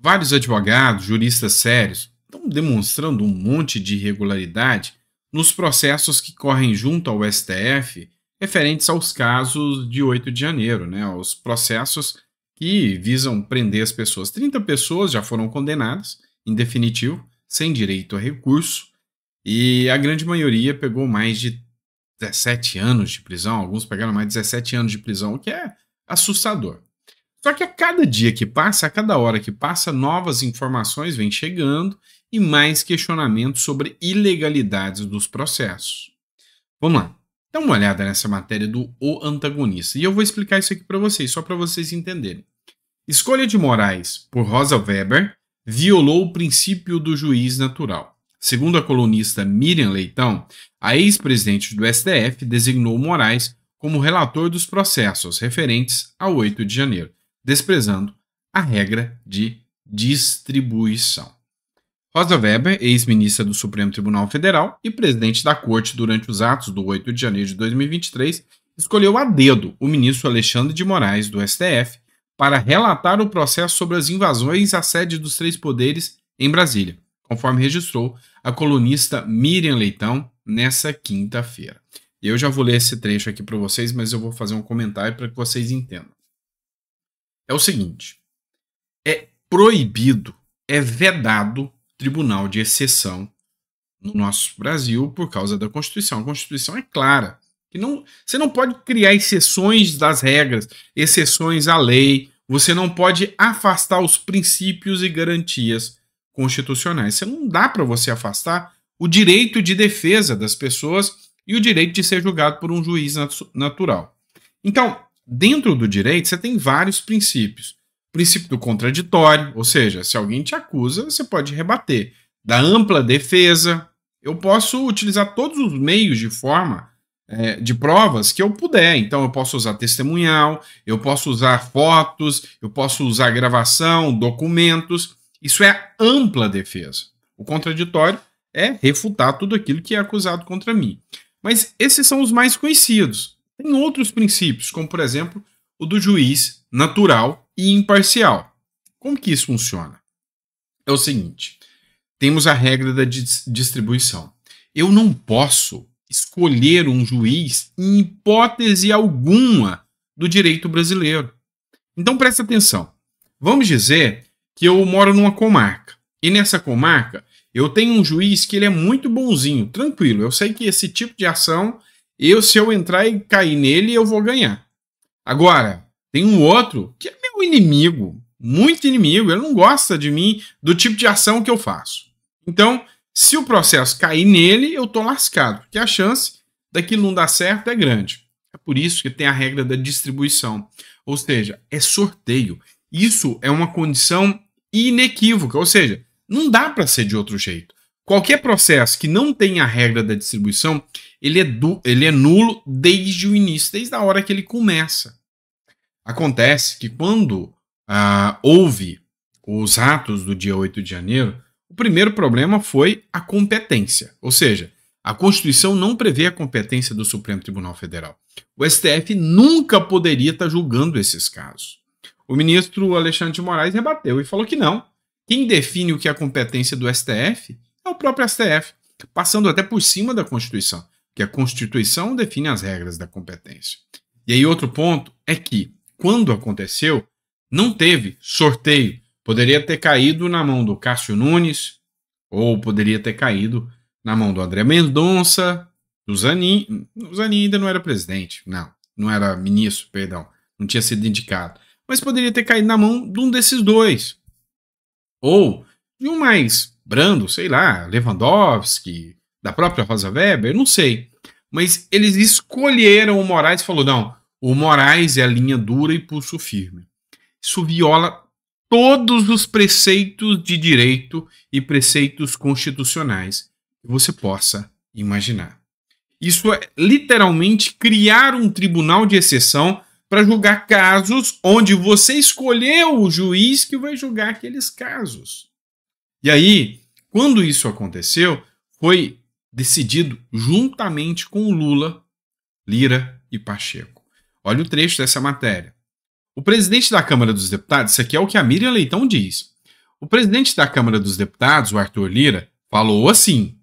Vários advogados, juristas sérios, estão demonstrando um monte de irregularidade nos processos que correm junto ao STF referentes aos casos de 8 de janeiro, né, aos processos que visam prender as pessoas. 30 pessoas já foram condenadas, em definitivo, sem direito a recurso, e a grande maioria pegou mais de 17 anos de prisão, alguns pegaram mais de 17 anos de prisão, o que é assustador. Só que a cada dia que passa, a cada hora que passa, novas informações vêm chegando e mais questionamentos sobre ilegalidades dos processos. Vamos lá. Dá uma olhada nessa matéria do O Antagonista. E eu vou explicar isso aqui para vocês, só para vocês entenderem. Escolha de Moraes por Rosa Weber violou o princípio do juiz natural. Segundo a colunista Miriam Leitão, a ex-presidente do STF designou Moraes como relator dos processos referentes ao 8 de janeiro desprezando a regra de distribuição. Rosa Weber, ex-ministra do Supremo Tribunal Federal e presidente da corte durante os atos do 8 de janeiro de 2023, escolheu a dedo o ministro Alexandre de Moraes, do STF, para relatar o processo sobre as invasões à sede dos três poderes em Brasília, conforme registrou a colunista Miriam Leitão nessa quinta-feira. Eu já vou ler esse trecho aqui para vocês, mas eu vou fazer um comentário para que vocês entendam é o seguinte: é proibido, é vedado tribunal de exceção no nosso Brasil por causa da Constituição. A Constituição é clara. Que não, você não pode criar exceções das regras, exceções à lei. Você não pode afastar os princípios e garantias constitucionais. Você não dá para você afastar o direito de defesa das pessoas e o direito de ser julgado por um juiz nat natural. Então, Dentro do direito, você tem vários princípios. O princípio do contraditório, ou seja, se alguém te acusa, você pode rebater. Da ampla defesa, eu posso utilizar todos os meios de forma é, de provas que eu puder. Então, eu posso usar testemunhal, eu posso usar fotos, eu posso usar gravação, documentos. Isso é ampla defesa. O contraditório é refutar tudo aquilo que é acusado contra mim. Mas esses são os mais conhecidos. Tem outros princípios, como por exemplo o do juiz natural e imparcial. Como que isso funciona? É o seguinte: temos a regra da distribuição. Eu não posso escolher um juiz em hipótese alguma do direito brasileiro. Então presta atenção. Vamos dizer que eu moro numa comarca. E nessa comarca, eu tenho um juiz que ele é muito bonzinho, tranquilo. Eu sei que esse tipo de ação eu, se eu entrar e cair nele, eu vou ganhar. Agora, tem um outro que é meu inimigo, muito inimigo, ele não gosta de mim, do tipo de ação que eu faço. Então, se o processo cair nele, eu tô lascado, porque a chance daquilo não dar certo é grande. É por isso que tem a regra da distribuição. Ou seja, é sorteio. Isso é uma condição inequívoca, ou seja, não dá para ser de outro jeito. Qualquer processo que não tenha a regra da distribuição, ele é, du, ele é nulo desde o início, desde a hora que ele começa. Acontece que quando ah, houve os atos do dia 8 de janeiro, o primeiro problema foi a competência, ou seja, a Constituição não prevê a competência do Supremo Tribunal Federal. O STF nunca poderia estar julgando esses casos. O ministro Alexandre de Moraes rebateu e falou que não. Quem define o que é a competência do STF é o próprio STF, passando até por cima da Constituição que a Constituição define as regras da competência. E aí outro ponto é que, quando aconteceu, não teve sorteio. Poderia ter caído na mão do Cássio Nunes, ou poderia ter caído na mão do André Mendonça, do Zanin. O Zanin ainda não era presidente, não, não era ministro, perdão, não tinha sido indicado. Mas poderia ter caído na mão de um desses dois. Ou de um mais brando, sei lá, Lewandowski, da própria Rosa Weber, não sei. Mas eles escolheram o Moraes e falou: não, o Moraes é a linha dura e pulso firme. Isso viola todos os preceitos de direito e preceitos constitucionais que você possa imaginar. Isso é literalmente criar um tribunal de exceção para julgar casos onde você escolheu o juiz que vai julgar aqueles casos. E aí, quando isso aconteceu, foi decidido juntamente com Lula, Lira e Pacheco. Olha o trecho dessa matéria. O presidente da Câmara dos Deputados, isso aqui é o que a Miriam Leitão diz. O presidente da Câmara dos Deputados, o Arthur Lira, falou assim: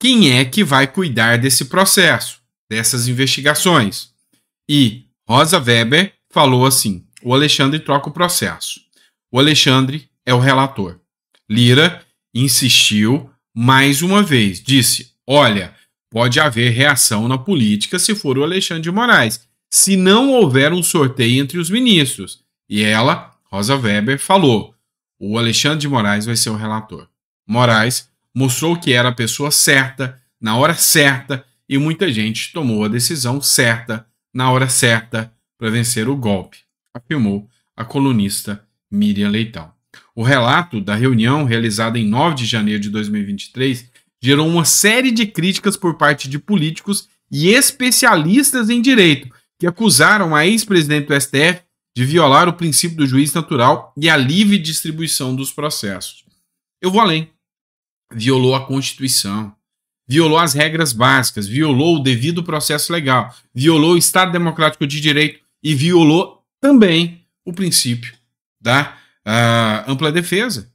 quem é que vai cuidar desse processo, dessas investigações? E Rosa Weber falou assim: o Alexandre troca o processo. O Alexandre é o relator. Lira insistiu mais uma vez, disse: Olha, pode haver reação na política se for o Alexandre de Moraes, se não houver um sorteio entre os ministros. E ela, Rosa Weber, falou: o Alexandre de Moraes vai ser o relator. Moraes mostrou que era a pessoa certa, na hora certa, e muita gente tomou a decisão certa, na hora certa, para vencer o golpe, afirmou a colunista Miriam Leitão. O relato da reunião realizada em 9 de janeiro de 2023 gerou uma série de críticas por parte de políticos e especialistas em direito, que acusaram a ex-presidente do STF de violar o princípio do juiz natural e a livre distribuição dos processos. Eu vou além. Violou a Constituição, violou as regras básicas, violou o devido processo legal, violou o Estado Democrático de Direito e violou também o princípio da uh, ampla defesa.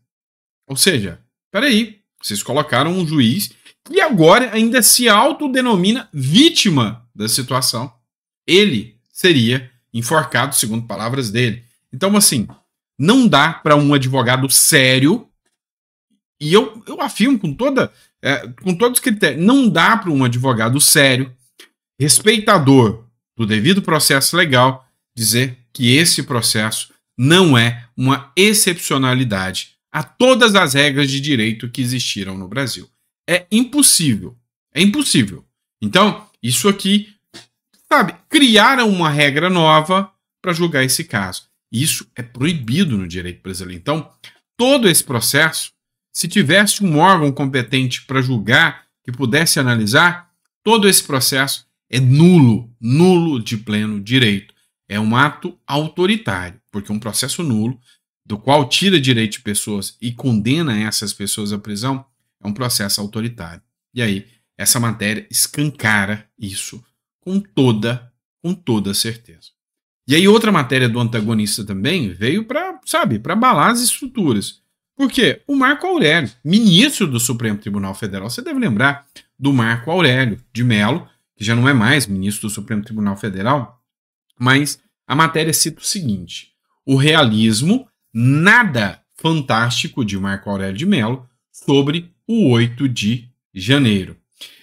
Ou seja, peraí, vocês colocaram um juiz que agora ainda se autodenomina vítima da situação. Ele seria enforcado, segundo palavras dele. Então, assim, não dá para um advogado sério, e eu, eu afirmo com toda. É, com todos os critérios, não dá para um advogado sério, respeitador do devido processo legal, dizer que esse processo não é uma excepcionalidade a todas as regras de direito que existiram no Brasil. É impossível. É impossível. Então, isso aqui, sabe, criaram uma regra nova para julgar esse caso. Isso é proibido no direito brasileiro. Então, todo esse processo, se tivesse um órgão competente para julgar, que pudesse analisar, todo esse processo é nulo, nulo de pleno direito. É um ato autoritário, porque é um processo nulo do qual tira direito de pessoas e condena essas pessoas à prisão, é um processo autoritário. E aí, essa matéria escancara isso com toda, com toda certeza. E aí outra matéria do antagonista também veio para, sabe, para abalar as estruturas. Por quê? O Marco Aurélio, ministro do Supremo Tribunal Federal, você deve lembrar do Marco Aurélio de Mello, que já não é mais ministro do Supremo Tribunal Federal, mas a matéria cita o seguinte: o realismo nada fantástico de Marco Aurélio de Mello sobre o 8 de janeiro.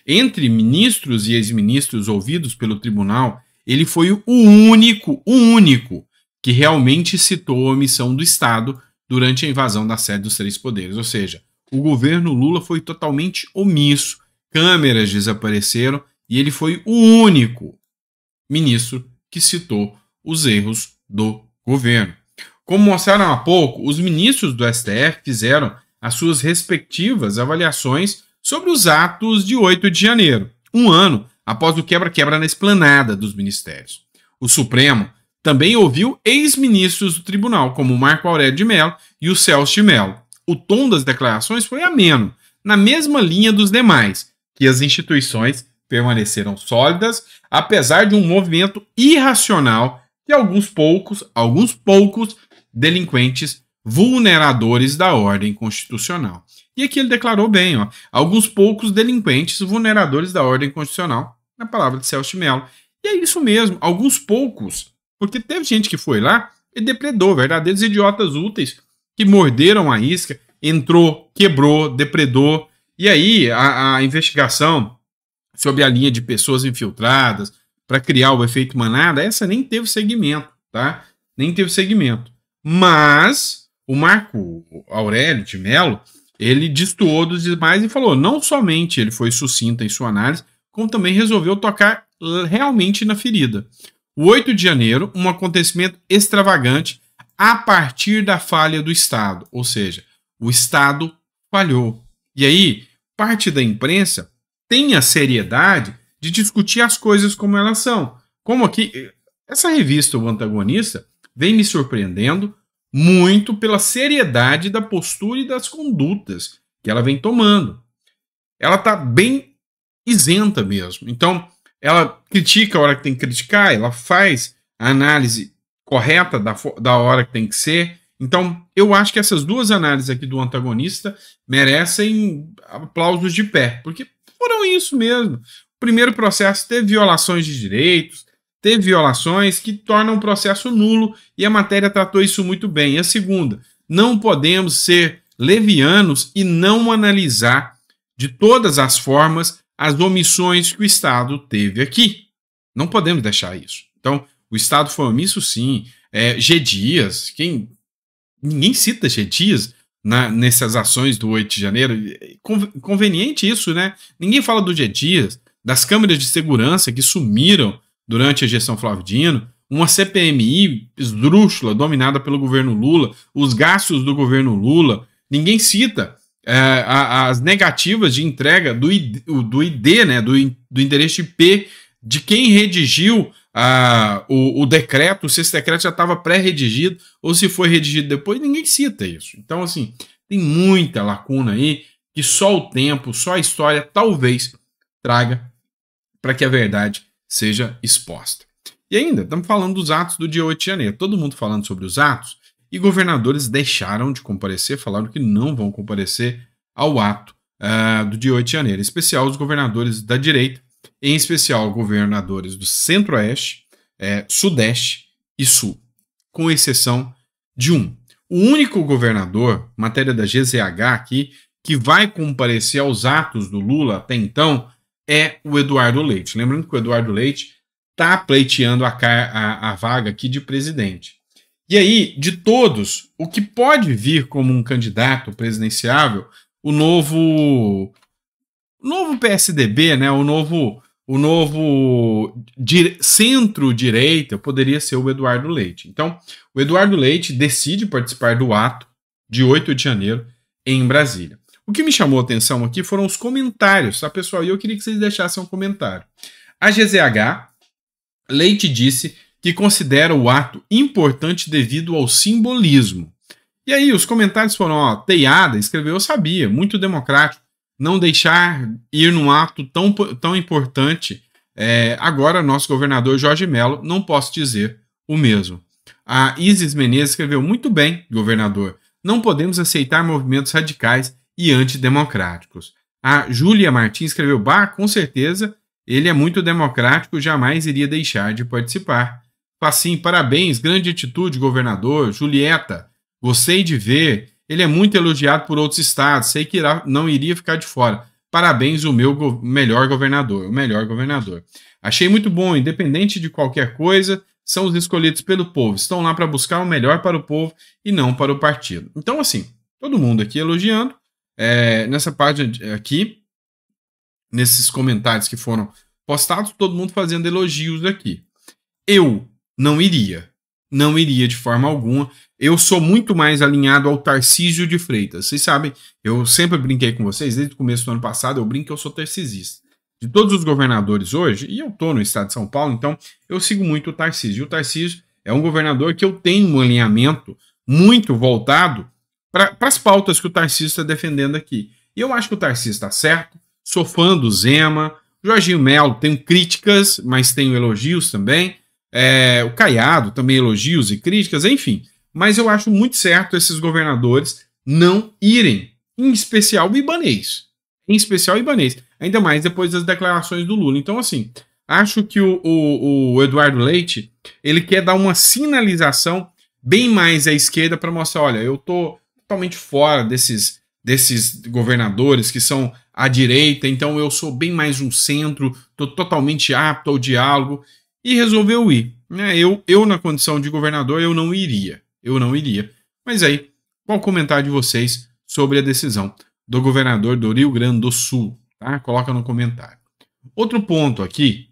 Entre ministros e ex-ministros ouvidos pelo tribunal, ele foi o único, o único que realmente citou a omissão do Estado durante a invasão da sede dos três poderes. Ou seja, o governo Lula foi totalmente omisso, câmeras desapareceram e ele foi o único ministro que citou os erros do governo. Como mostraram há pouco, os ministros do STF fizeram as suas respectivas avaliações sobre os atos de 8 de janeiro, um ano após o quebra-quebra na esplanada dos ministérios. O Supremo também ouviu ex-ministros do tribunal, como Marco Aurélio de Mello e o Celso de Mello. O tom das declarações foi ameno, na mesma linha dos demais, que as instituições permaneceram sólidas, apesar de um movimento irracional que alguns poucos, alguns poucos delinquentes, vulneradores da ordem constitucional. E aqui ele declarou bem, ó, alguns poucos delinquentes vulneradores da ordem constitucional, na palavra de Celso Mello. E é isso mesmo, alguns poucos, porque teve gente que foi lá e depredou, verdadeiros idiotas úteis que morderam a isca, entrou, quebrou, depredou. E aí a, a investigação sobre a linha de pessoas infiltradas para criar o efeito manada, essa nem teve segmento, tá? Nem teve segmento. Mas o Marco Aurélio de Mello, ele destoou dos demais e falou: não somente ele foi sucinta em sua análise, como também resolveu tocar realmente na ferida. O 8 de janeiro, um acontecimento extravagante a partir da falha do Estado, ou seja, o Estado falhou. E aí, parte da imprensa tem a seriedade de discutir as coisas como elas são. Como aqui, essa revista, O Antagonista, vem me surpreendendo muito pela seriedade da postura e das condutas que ela vem tomando. Ela está bem isenta mesmo. Então, ela critica a hora que tem que criticar, ela faz a análise correta da, da hora que tem que ser. Então, eu acho que essas duas análises aqui do antagonista merecem aplausos de pé, porque foram isso mesmo. O primeiro processo teve violações de direitos, teve violações que tornam o processo nulo e a matéria tratou isso muito bem. E a segunda, não podemos ser levianos e não analisar de todas as formas as omissões que o Estado teve aqui. Não podemos deixar isso. Então, o Estado foi omisso, sim. É, G. Dias, quem. Ninguém cita G. Dias na, nessas ações do 8 de janeiro. Conveniente isso, né? Ninguém fala do G. Dias, das câmeras de segurança que sumiram durante a gestão Flávio Dino, uma CPMI esdrúxula, dominada pelo governo Lula, os gastos do governo Lula, ninguém cita é, as negativas de entrega do ID, do ID né, do, do endereço IP de quem redigiu o, o, decreto, se esse decreto já estava pré-redigido ou se foi redigido depois, ninguém cita isso. Então, assim, tem muita lacuna aí que só o tempo, só a história, talvez traga para que a verdade seja exposta. E ainda, estamos falando dos atos do dia 8 de janeiro. Todo mundo falando sobre os atos e governadores deixaram de comparecer, falaram que não vão comparecer ao ato uh, do dia 8 de janeiro. Em especial os governadores da direita, em especial governadores do centro-oeste, eh, sudeste e sul, com exceção de um. O único governador, matéria da GZH aqui, que vai comparecer aos atos do Lula até então é o Eduardo Leite. Lembrando que o Eduardo Leite está pleiteando a, a, a vaga aqui de presidente. E aí, de todos, o que pode vir como um candidato presidenciável, o novo o novo PSDB, né, o novo o novo centro-direita poderia ser o Eduardo Leite. Então, o Eduardo Leite decide participar do ato de 8 de janeiro em Brasília. O que me chamou a atenção aqui foram os comentários, tá, pessoal? E eu queria que vocês deixassem um comentário. A GZH Leite disse que considera o ato importante devido ao simbolismo. E aí, os comentários foram, ó, Teiada escreveu, eu sabia, muito democrático, não deixar ir num ato tão, tão importante. É, agora, nosso governador Jorge Melo, não posso dizer o mesmo. A Isis Menezes escreveu muito bem, governador. Não podemos aceitar movimentos radicais e antidemocráticos. A Júlia Martins escreveu: Bah, com certeza, ele é muito democrático, jamais iria deixar de participar. Assim, parabéns, grande atitude, governador. Julieta, gostei de ver. Ele é muito elogiado por outros estados, sei que irá, não iria ficar de fora. Parabéns, o meu go melhor governador, o melhor governador. Achei muito bom, independente de qualquer coisa, são os escolhidos pelo povo, estão lá para buscar o melhor para o povo e não para o partido. Então, assim, todo mundo aqui elogiando, é, nessa página aqui, nesses comentários que foram postados, todo mundo fazendo elogios aqui. Eu não iria. Não iria de forma alguma. Eu sou muito mais alinhado ao Tarcísio de Freitas. Vocês sabem, eu sempre brinquei com vocês, desde o começo do ano passado, eu brinco que eu sou tarcisista. De todos os governadores hoje, e eu estou no estado de São Paulo, então eu sigo muito o Tarcísio. E o Tarcísio é um governador que eu tenho um alinhamento muito voltado para as pautas que o Tarcísio está defendendo aqui. E eu acho que o Tarcísio está certo, sou fã do Zema, Jorginho Melo, tenho críticas, mas tenho elogios também, é, o Caiado também elogios e críticas, enfim. Mas eu acho muito certo esses governadores não irem, em especial o Ibanês. Em especial o Ibanês. Ainda mais depois das declarações do Lula. Então, assim, acho que o, o, o Eduardo Leite ele quer dar uma sinalização bem mais à esquerda para mostrar: olha, eu tô totalmente fora desses, desses governadores que são à direita, então eu sou bem mais um centro, estou totalmente apto ao diálogo, e resolveu ir. Né? Eu, eu, na condição de governador, eu não iria. Eu não iria. Mas aí, qual o comentário de vocês sobre a decisão do governador do Rio Grande do Sul? Tá? Coloca no comentário. Outro ponto aqui,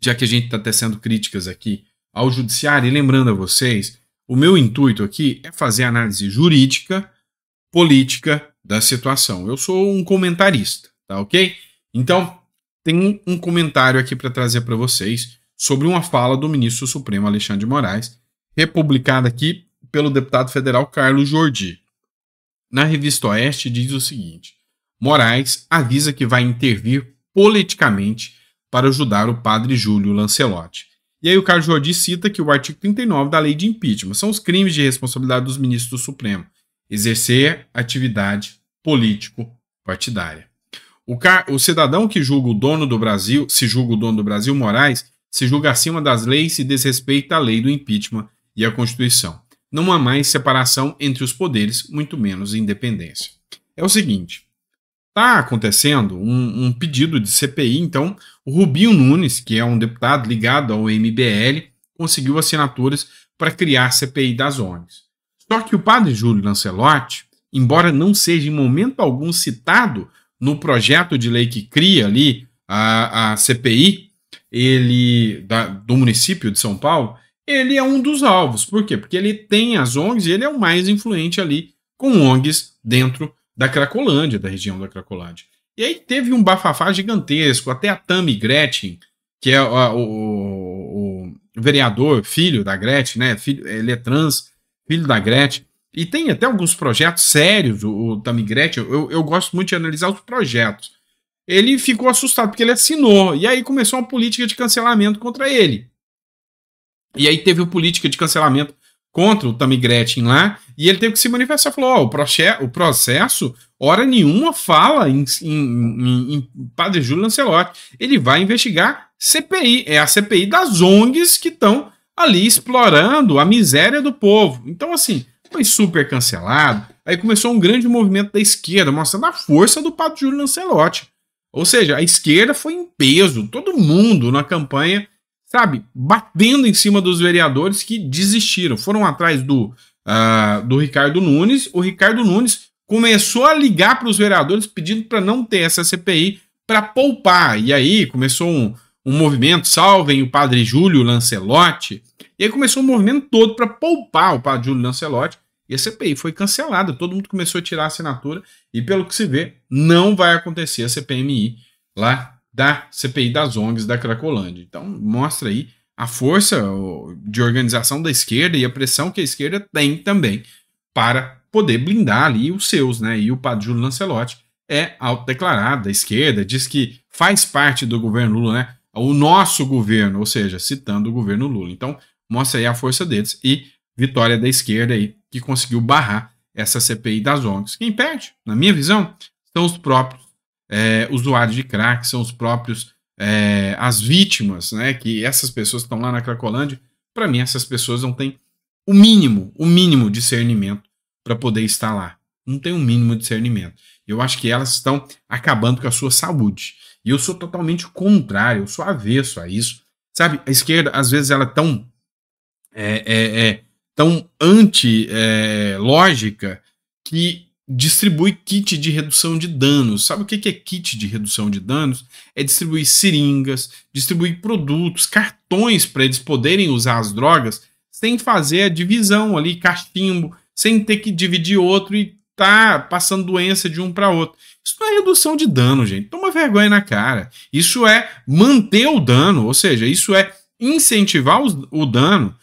já que a gente está tecendo críticas aqui ao judiciário, e lembrando a vocês o meu intuito aqui é fazer análise jurídica, política da situação. Eu sou um comentarista, tá ok? Então, tem um comentário aqui para trazer para vocês sobre uma fala do ministro Supremo Alexandre de Moraes, republicada aqui pelo deputado federal Carlos Jordi. Na revista Oeste diz o seguinte: Moraes avisa que vai intervir politicamente para ajudar o padre Júlio Lancelotti. E aí o Carlos Jordi cita que o artigo 39 da lei de impeachment são os crimes de responsabilidade dos ministros do Supremo. Exercer atividade político-partidária. O, o, cidadão que julga o dono do Brasil, se julga o dono do Brasil, Moraes, se julga acima das leis e desrespeita a lei do impeachment e a Constituição. Não há mais separação entre os poderes, muito menos independência. É o seguinte: está acontecendo um, um pedido de CPI, então o Rubinho Nunes, que é um deputado ligado ao MBL, conseguiu assinaturas para criar CPI das ONGs. Só que o padre Júlio Lancelotti, embora não seja em momento algum citado no projeto de lei que cria ali a, a CPI, ele da, do município de São Paulo, ele é um dos alvos. Por quê? Porque ele tem as ONGs e ele é o mais influente ali com ONGs dentro da Cracolândia, da região da Cracolândia. E aí teve um bafafá gigantesco. Até a Tammy Gretchen, que é a, o, o, vereador, filho da Gretchen, né? Filho, ele é trans, filho da Gretchen. E tem até alguns projetos sérios, o, o Tammy Gretchen. Eu, eu gosto muito de analisar os projetos. Ele ficou assustado porque ele assinou. E aí começou uma política de cancelamento contra ele. E aí teve uma política de cancelamento contra o Tamigretin lá, e ele teve que se manifestar. Falou: Ó, oh, o, o processo, hora nenhuma, fala em, em, em, em Padre Júlio Lancelotti. Ele vai investigar CPI, é a CPI das ONGs que estão ali explorando a miséria do povo. Então, assim, foi super cancelado. Aí começou um grande movimento da esquerda, mostrando a força do Padre Júlio Lancelotti. Ou seja, a esquerda foi em peso, todo mundo na campanha sabe, batendo em cima dos vereadores que desistiram. Foram atrás do, uh, do Ricardo Nunes. O Ricardo Nunes começou a ligar para os vereadores pedindo para não ter essa CPI para poupar. E aí começou um, um movimento, salvem o padre Júlio Lancelotti. E aí começou um movimento todo para poupar o padre Júlio Lancelotti. E a CPI foi cancelada, todo mundo começou a tirar a assinatura, e pelo que se vê, não vai acontecer a CPMI lá da CPI das ONGs da Cracolândia. Então, mostra aí a força de organização da esquerda e a pressão que a esquerda tem também para poder blindar ali os seus, né? E o padre Júlio Lancelotti é autodeclarado da esquerda, diz que faz parte do governo Lula, né? O nosso governo, ou seja, citando o governo Lula. Então, mostra aí a força deles e vitória da esquerda aí, que conseguiu barrar essa CPI das ONGs. Quem perde, na minha visão, são os próprios é, usuários de crack, são os próprios é, as vítimas, né? Que essas pessoas estão lá na Cracolândia, para mim essas pessoas não têm o mínimo, o mínimo discernimento para poder estar lá. Não tem o um mínimo discernimento. Eu acho que elas estão acabando com a sua saúde. E eu sou totalmente contrário, eu sou avesso a isso. Sabe, a esquerda, às vezes, ela é tão, é, é, é tão anti-lógica é, que distribui kit de redução de danos. Sabe o que é kit de redução de danos? É distribuir seringas, distribuir produtos, cartões para eles poderem usar as drogas sem fazer a divisão ali, cachimbo, sem ter que dividir outro e tá passando doença de um para outro. Isso não é redução de dano, gente. Toma vergonha na cara. Isso é manter o dano, ou seja, isso é incentivar o, o dano.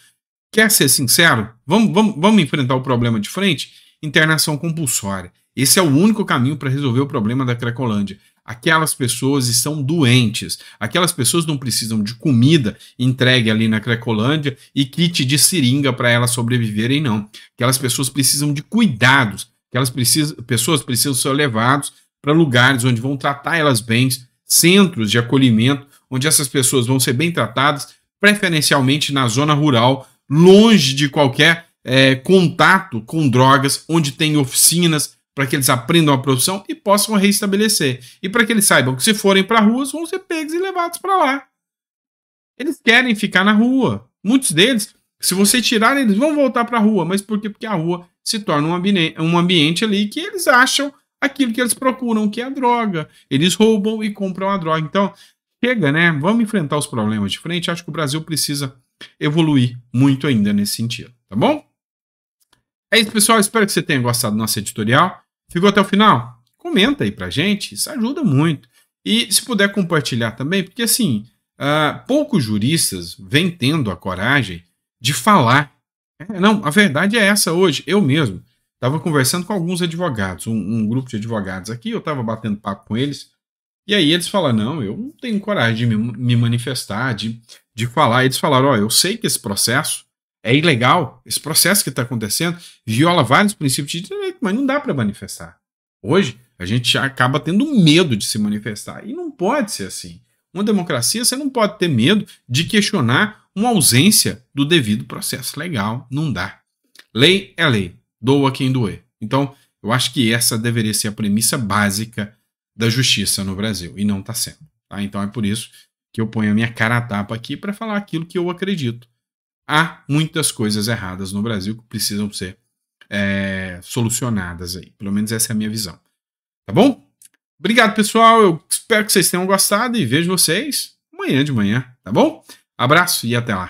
Quer ser sincero? Vamos, vamos, vamos enfrentar o problema de frente? internação compulsória. Esse é o único caminho para resolver o problema da Cracolândia. Aquelas pessoas estão doentes. Aquelas pessoas não precisam de comida entregue ali na Cracolândia e kit de seringa para elas sobreviverem, não. Aquelas pessoas precisam de cuidados. Aquelas precisam, pessoas precisam ser levadas para lugares onde vão tratar elas bem, centros de acolhimento, onde essas pessoas vão ser bem tratadas, preferencialmente na zona rural, longe de qualquer é, contato com drogas, onde tem oficinas para que eles aprendam a profissão e possam reestabelecer. E para que eles saibam que se forem para ruas, vão ser pegos e levados para lá. Eles querem ficar na rua. Muitos deles, se você tirar, eles vão voltar para a rua. Mas por quê? Porque a rua se torna um, um ambiente ali que eles acham aquilo que eles procuram, que é a droga. Eles roubam e compram a droga. Então, chega, né? Vamos enfrentar os problemas de frente. Acho que o Brasil precisa evoluir muito ainda nesse sentido, tá bom? É isso, pessoal. Espero que você tenha gostado do nosso editorial. Ficou até o final? Comenta aí pra gente, isso ajuda muito. E se puder compartilhar também, porque assim, uh, poucos juristas vêm tendo a coragem de falar. É, não, a verdade é essa hoje. Eu mesmo estava conversando com alguns advogados, um, um grupo de advogados aqui, eu estava batendo papo com eles, e aí eles falaram: não, eu não tenho coragem de me, me manifestar, de, de falar. E eles falaram: ó, oh, eu sei que esse processo é ilegal, esse processo que está acontecendo viola vários princípios de direito, mas não dá para manifestar. Hoje, a gente acaba tendo medo de se manifestar. E não pode ser assim. Uma democracia, você não pode ter medo de questionar uma ausência do devido processo legal. Não dá. Lei é lei, doa quem doer. Então, eu acho que essa deveria ser a premissa básica da justiça no Brasil, e não está sendo. Tá? Então, é por isso que eu ponho a minha cara a tapa aqui para falar aquilo que eu acredito há muitas coisas erradas no Brasil que precisam ser é, solucionadas aí. Pelo menos essa é a minha visão. Tá bom? Obrigado, pessoal. Eu espero que vocês tenham gostado e vejo vocês amanhã de manhã, tá bom? Abraço e até lá.